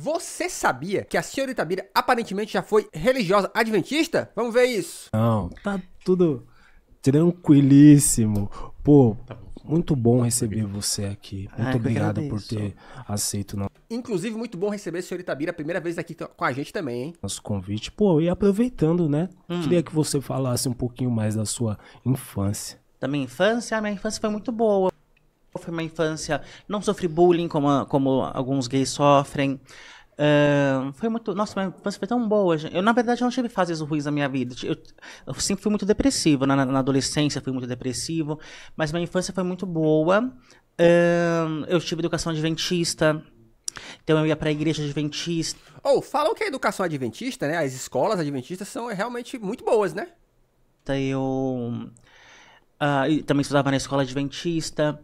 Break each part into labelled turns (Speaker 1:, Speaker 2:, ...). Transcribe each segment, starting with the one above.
Speaker 1: Você sabia que a senhorita Bira aparentemente já foi religiosa adventista? Vamos ver isso.
Speaker 2: Não, tá tudo tranquilíssimo. Pô, tá muito bom tá receber você aqui. Ah, muito ah, obrigado por ter aceito.
Speaker 1: Inclusive, muito bom receber a senhorita Bira, primeira vez aqui com a gente também, hein?
Speaker 2: Nosso convite. Pô, e aproveitando, né? Hum. Queria que você falasse um pouquinho mais da sua infância. Da minha infância? A minha infância foi muito boa foi uma infância. Não sofri bullying como, como alguns gays sofrem. Uh, foi muito. Nossa, minha infância foi tão boa. Eu, na verdade, não tive fases ruins na minha vida. Eu, eu sempre fui muito depressivo. Né? Na, na, adolescência, fui muito depressivo. Mas minha infância foi muito boa. Uh, eu tive educação adventista. Então eu ia para a igreja adventista. Ou oh, falam que a é educação adventista, né? As escolas adventistas são realmente muito boas, né? Então eu. Uh, também estudava na escola adventista.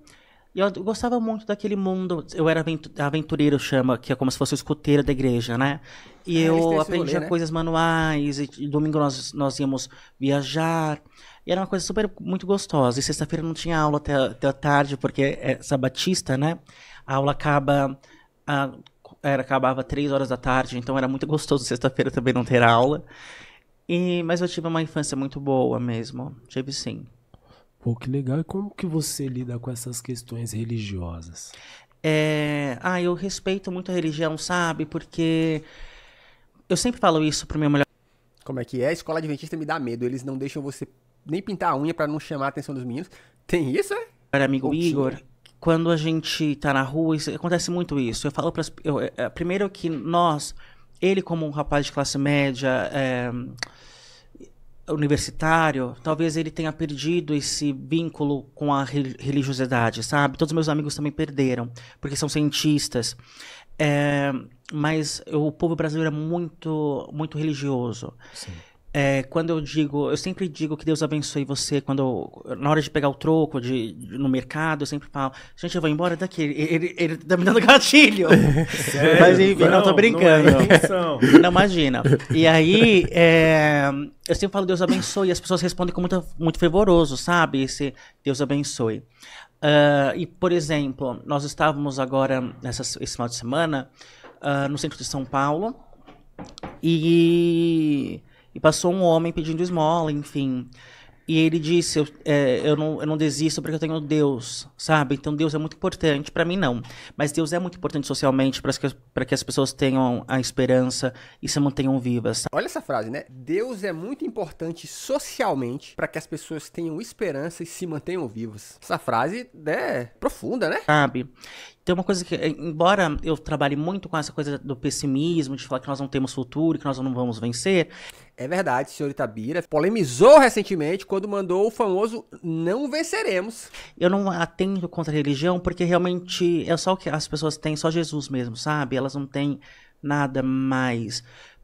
Speaker 2: E eu gostava muito daquele mundo. Eu era aventureiro, chama, que é como se fosse o escoteiro da igreja, né? E é, eu aprendia né? coisas manuais, e, e domingo nós, nós íamos viajar. E era uma coisa super muito gostosa. E sexta-feira não tinha aula até, até tarde, porque é sabatista, né? A aula acaba. A, era, acabava três horas da tarde, então era muito gostoso sexta-feira também não ter aula. E, mas eu tive uma infância muito boa mesmo. Tive sim. Pô, que legal. E como que você lida com essas questões religiosas? É... Ah, eu respeito muito a religião, sabe? Porque eu sempre falo isso pro meu melhor. Como é que é? A escola adventista me dá
Speaker 1: medo. Eles não deixam você nem pintar a unha para não chamar a atenção dos meninos. Tem isso, é?
Speaker 2: Meu amigo Igor, quando a gente tá na rua, isso, acontece muito isso. Eu falo para é, primeiro que nós, ele como um rapaz de classe média, é, universitário, talvez ele tenha perdido esse vínculo com a religiosidade, sabe? Todos meus amigos também perderam, porque são cientistas. É, mas o povo brasileiro é muito, muito religioso. Sim. É, quando eu digo, eu sempre digo que Deus abençoe você quando na hora de pegar o troco de, de no mercado, eu sempre falo, gente, eu vou embora daqui, ele, ele, ele tá me dando gatilho. Sério? Mas enfim, não, não tô é brincando. Não, é não imagina. E aí, é, eu sempre falo Deus abençoe, e as pessoas respondem com muito, muito fervoroso, sabe? Esse Deus abençoe. Uh, e, por exemplo, nós estávamos agora, nessa, esse final de semana, uh, no centro de São Paulo, e e passou um homem pedindo esmola, enfim. E ele disse: eu, é, eu, não, eu não desisto porque eu tenho Deus, sabe? Então Deus é muito importante. Para mim, não. Mas Deus é muito importante socialmente para que, que as pessoas tenham a esperança e se mantenham vivas. Sabe?
Speaker 1: Olha essa frase, né? Deus é muito importante socialmente para que as pessoas tenham esperança e se mantenham vivas. Essa frase né,
Speaker 2: é profunda, né? Sabe? Tem uma coisa que, eh, embora eu trabalhe muito com essa coisa do pessimismo, de falar que nós não temos futuro, que nós não vamos vencer, é verdade, senhor Itabira polemizou recentemente quando mandou o famoso não venceremos. Eu não atendo contra a religião porque realmente é só o que as pessoas têm, só Jesus mesmo, sabe? Elas não têm nada mais.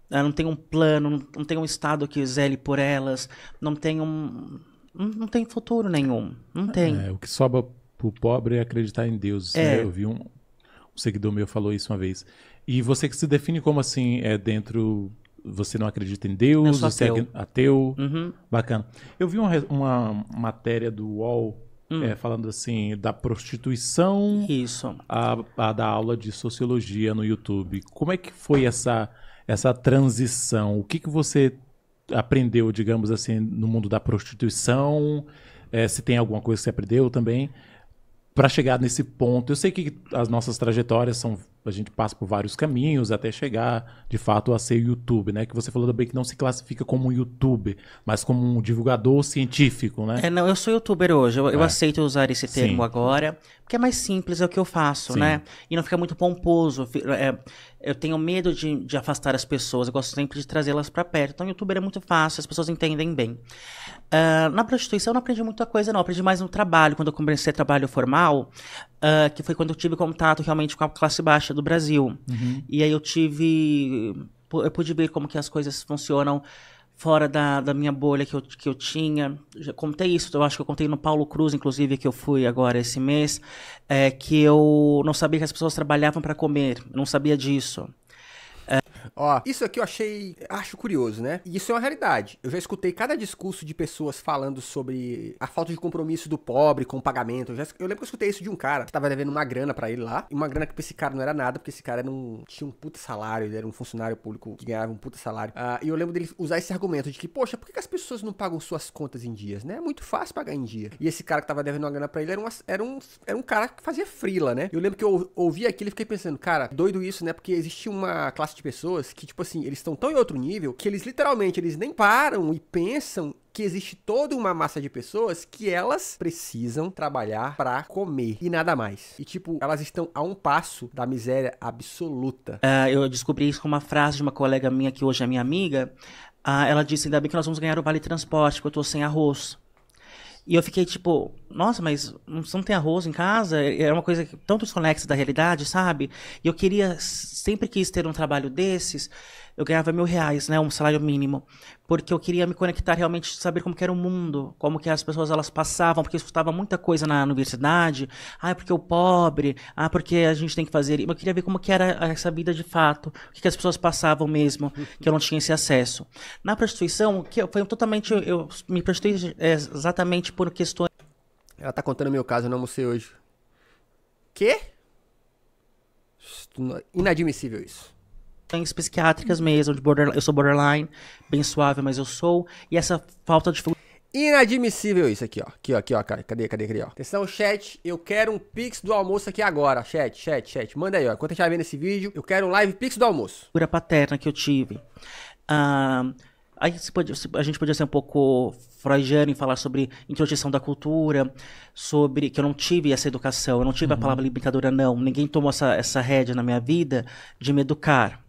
Speaker 2: Ela não tem um plano, não tem um Estado que zele por elas, não tem um. Não tem futuro nenhum. Não tem.
Speaker 1: É, o que sobra pro pobre é acreditar em Deus. É. Né? Eu vi um, um seguidor meu falou isso uma vez. E você que se define como assim, é dentro você não acredita em Deus, você é ateu. é ateu. Uhum. Bacana. Eu vi uma, uma matéria do UOL hum. é, falando assim da prostituição Isso. A, a, da aula de sociologia no YouTube. Como é que foi essa, essa transição? O que, que você aprendeu, digamos assim, no mundo da prostituição? É, se tem alguma coisa que você aprendeu também? Para chegar nesse ponto, eu sei que as nossas trajetórias são a gente passa por vários caminhos até chegar, de fato, a ser YouTube, né? Que você falou também que não se classifica como um YouTube, mas como um divulgador científico, né? É,
Speaker 2: não, eu sou YouTuber hoje, eu, é. eu aceito usar esse termo Sim. agora, porque é mais simples, é o que eu faço, Sim. né? E não fica muito pomposo, é, eu tenho medo de, de, afastar as pessoas, eu gosto sempre de trazê-las para perto. Então, YouTuber é muito fácil, as pessoas entendem bem. Uh, na prostituição eu não aprendi muita coisa, não, eu aprendi mais no trabalho, quando eu comecei trabalho formal, Uh, que foi quando eu tive contato realmente com a classe baixa do Brasil. Uhum. E aí eu tive. Eu pude ver como que as coisas funcionam fora da, da minha bolha que eu, que eu tinha. Já contei isso, eu acho que eu contei no Paulo Cruz, inclusive, que eu fui agora esse mês, é, que eu não sabia que as pessoas trabalhavam para comer, não sabia disso. Ó, isso aqui eu achei, acho curioso, né? E isso é uma realidade. Eu já escutei cada
Speaker 1: discurso de pessoas falando sobre a falta de compromisso do pobre com o pagamento. Eu, já, eu lembro que eu escutei isso de um cara que tava devendo uma grana para ele lá. E uma grana que pra esse cara não era nada, porque esse cara não tinha um puta salário, ele era um funcionário público que ganhava um puta salário. Uh, e eu lembro dele usar esse argumento de que, poxa, por que, as pessoas não pagam suas contas em dias, né? É muito fácil pagar em dia. E esse cara que tava devendo uma grana pra ele era um, era um, era um cara que fazia frila, né? Eu lembro que eu ouvi aquilo e fiquei pensando, cara, doido isso, né? Porque existe uma classe de pessoas que, tipo assim, eles estão tão em outro nível que eles literalmente eles nem param e pensam que existe toda uma massa de pessoas que elas precisam trabalhar para comer e nada mais. E tipo, elas estão a um passo
Speaker 2: da miséria absoluta. Uh, eu descobri isso com uma frase de uma colega minha que hoje é minha amiga. Uh, ela disse: ainda bem que nós vamos ganhar o vale transporte, porque eu tô sem arroz. E eu fiquei tipo, nossa, mas não tem arroz em casa? É, era uma coisa tão desconexa da realidade, sabe? E eu queria, sempre quis ter um trabalho desses eu ganhava mil reais, né? Um salário mínimo. Porque eu queria me conectar realmente, saber como era o mundo, como que as pessoas elas passavam, porque eu escutava muita coisa na universidade. Ah, porque o pobre, ah, porque a gente tem que fazer. Eu queria ver como que era essa vida de fato, o que, que as pessoas passavam mesmo, que eu não tinha esse acesso. Na prostituição, que foi totalmente. Eu me prostituí exatamente por questões. Ela tá contando meu caso, eu não almocei hoje. Quê? Inadmissível isso questões psiquiátricas mesmo, de borderline. Eu sou borderline, bem suave, mas eu sou. E essa falta de Inadmissível isso aqui, ó. Aqui, ó, aqui, ó, cara. Cadê, cadê, cadê, ó?
Speaker 1: Atenção, chat. Eu quero um pix do almoço aqui agora. Chat, chat, chat. Manda aí, ó. Enquanto a gente vai vendo esse vídeo, eu quero um live pix do
Speaker 2: almoço. Cura paterna que eu tive. Ah. Aí a gente podia ser um pouco freudiano em falar sobre introdução da cultura, sobre que eu não tive essa educação, eu não tive uhum. a palavra libertadora, não. Ninguém tomou essa, essa rédea na minha vida de me educar.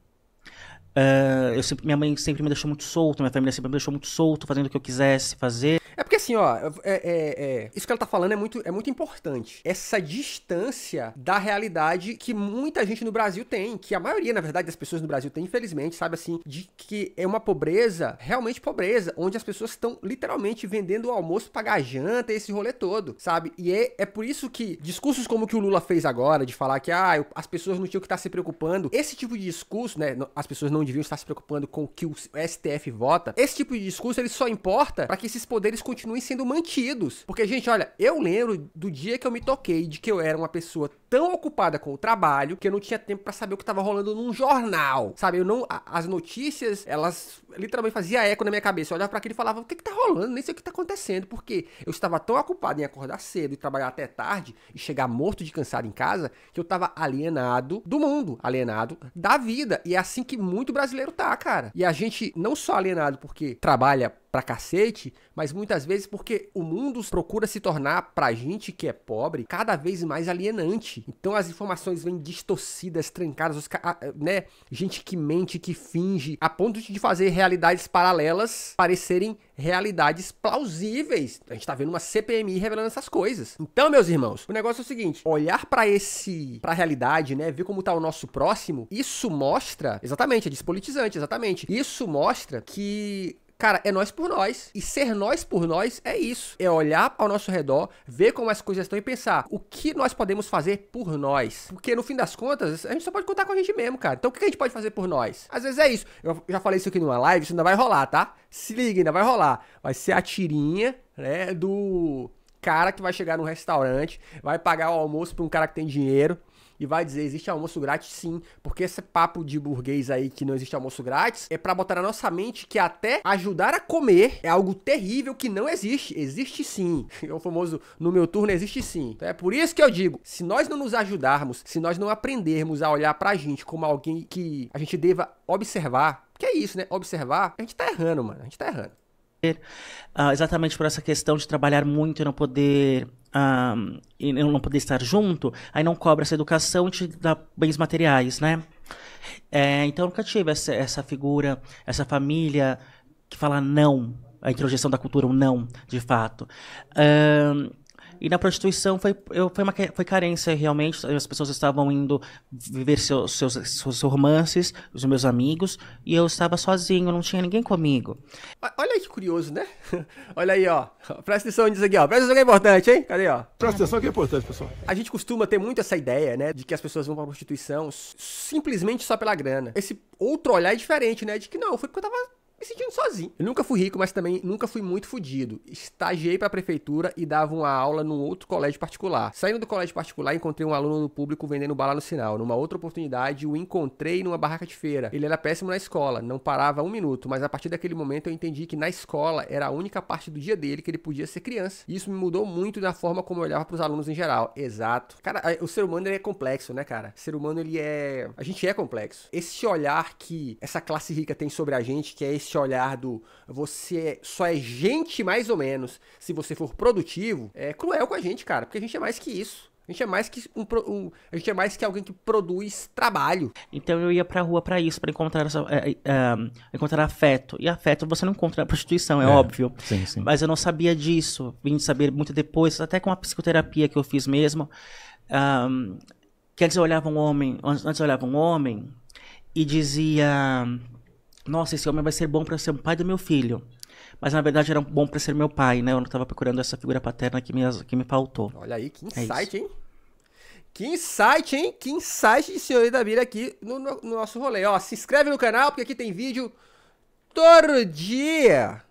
Speaker 2: Uh, eu sempre, minha mãe sempre me deixou muito solto, minha família sempre me deixou muito solto, fazendo o que eu quisesse fazer.
Speaker 1: É porque assim, ó, é, é, é, isso que ela tá falando é muito, é muito importante. Essa distância da realidade que muita gente no Brasil tem, que a maioria, na verdade, das pessoas no Brasil tem, infelizmente, sabe assim, de que é uma pobreza, realmente pobreza, onde as pessoas estão literalmente vendendo o almoço, pagar a janta, esse rolê todo, sabe? E é, é por isso que discursos como o que o Lula fez agora, de falar que ah, as pessoas não tinham que estar tá se preocupando, esse tipo de discurso, né, as pessoas não deviam estar se preocupando com o que o STF vota, esse tipo de discurso ele só importa para que esses poderes eles continuem sendo mantidos. Porque, gente, olha, eu lembro do dia que eu me toquei de que eu era uma pessoa tão ocupada com o trabalho que eu não tinha tempo para saber o que tava rolando num jornal, sabe? Eu não, as notícias, elas literalmente fazia eco na minha cabeça. Eu olhava para aquilo e falava: "O que que tá rolando? Nem sei o que tá acontecendo". Porque eu estava tão ocupado em acordar cedo e trabalhar até tarde e chegar morto de cansado em casa, que eu tava alienado do mundo, alienado da vida. E é assim que muito brasileiro tá, cara. E a gente não só alienado porque trabalha pra cacete, mas muitas vezes porque o mundo procura se tornar pra gente que é pobre cada vez mais alienante. Então as informações vêm distorcidas, trancadas, né? Gente que mente, que finge, a ponto de fazer realidades paralelas parecerem realidades plausíveis. A gente tá vendo uma CPMI revelando essas coisas. Então, meus irmãos, o negócio é o seguinte: olhar para esse, para a realidade, né, ver como tá o nosso próximo, isso mostra, exatamente, é despolitizante, exatamente. Isso mostra que Cara, é nós por nós. E ser nós por nós é isso. É olhar ao nosso redor, ver como as coisas estão e pensar o que nós podemos fazer por nós. Porque no fim das contas, a gente só pode contar com a gente mesmo, cara. Então o que a gente pode fazer por nós? Às vezes é isso. Eu já falei isso aqui numa live, isso ainda vai rolar, tá? Se liga, ainda vai rolar. Vai ser a tirinha, né, do cara que vai chegar num restaurante, vai pagar o almoço para um cara que tem dinheiro e vai dizer existe almoço grátis sim, porque esse papo de burguês aí que não existe almoço grátis é para botar na nossa mente que até ajudar a comer é algo terrível que não existe, existe sim. É o famoso no meu turno existe sim. Então é por isso que eu digo, se nós não nos ajudarmos, se nós não aprendermos a olhar pra gente como alguém que a gente deva observar, que é isso, né? Observar, a gente tá errando, mano, a gente tá errando.
Speaker 2: Uh, exatamente por essa questão de trabalhar muito e não poder e não poder estar junto, aí não cobra essa educação e te dá bens materiais, né? É, então eu nunca tive essa, essa figura, essa família que fala não, a introjeção da cultura, um não, de fato. E na prostituição foi, eu, foi, uma, foi carência, realmente. As pessoas estavam indo viver seus, seus, seus romances, os meus amigos, e eu estava sozinho, não tinha ninguém comigo.
Speaker 1: Olha que curioso, né? Olha aí, ó. Presta atenção nisso aqui, ó. Presta atenção que é importante, hein? Cadê, ó? Presta atenção que é importante, pessoal. A gente costuma ter muito essa ideia, né? De que as pessoas vão pra prostituição simplesmente só pela grana. Esse outro olhar é diferente, né? De que não, foi porque eu tava me sentindo sozinho. Eu nunca fui rico, mas também nunca fui muito fodido. Estagiei para a prefeitura e dava uma aula num outro colégio particular. Saindo do colégio particular, encontrei um aluno do público vendendo bala no sinal. Numa outra oportunidade, o encontrei numa barraca de feira. Ele era péssimo na escola, não parava um minuto, mas a partir daquele momento eu entendi que na escola era a única parte do dia dele que ele podia ser criança. E isso me mudou muito na forma como eu olhava para os alunos em geral. Exato. Cara, o ser humano é complexo, né, cara? O ser humano ele é, a gente é complexo. Esse olhar que essa classe rica tem sobre a gente, que é esse esse olhar do você é, só é gente mais ou menos se você for produtivo, é cruel com a gente, cara, porque a gente é mais que isso. A
Speaker 2: gente é mais que um, um, a gente é mais que alguém que produz trabalho. Então eu ia pra rua para isso, para encontrar essa, é, é, é, encontrar afeto. E afeto você não encontra na prostituição, é, é óbvio. Sim, sim. Mas eu não sabia disso. Vim saber muito depois, até com a psicoterapia que eu fiz mesmo. Um, que eu olhava um homem, antes olhava um homem e dizia nossa, esse homem vai ser bom para ser o pai do meu filho. Mas na verdade era bom para ser meu pai, né? Eu não tava procurando essa figura paterna que me, que me faltou. Olha
Speaker 1: aí, que é insight, é hein? Que insight, hein? Que insight de senhorita da Bíblia aqui no, no, no nosso rolê. Ó, se inscreve no canal, porque aqui tem vídeo todo dia.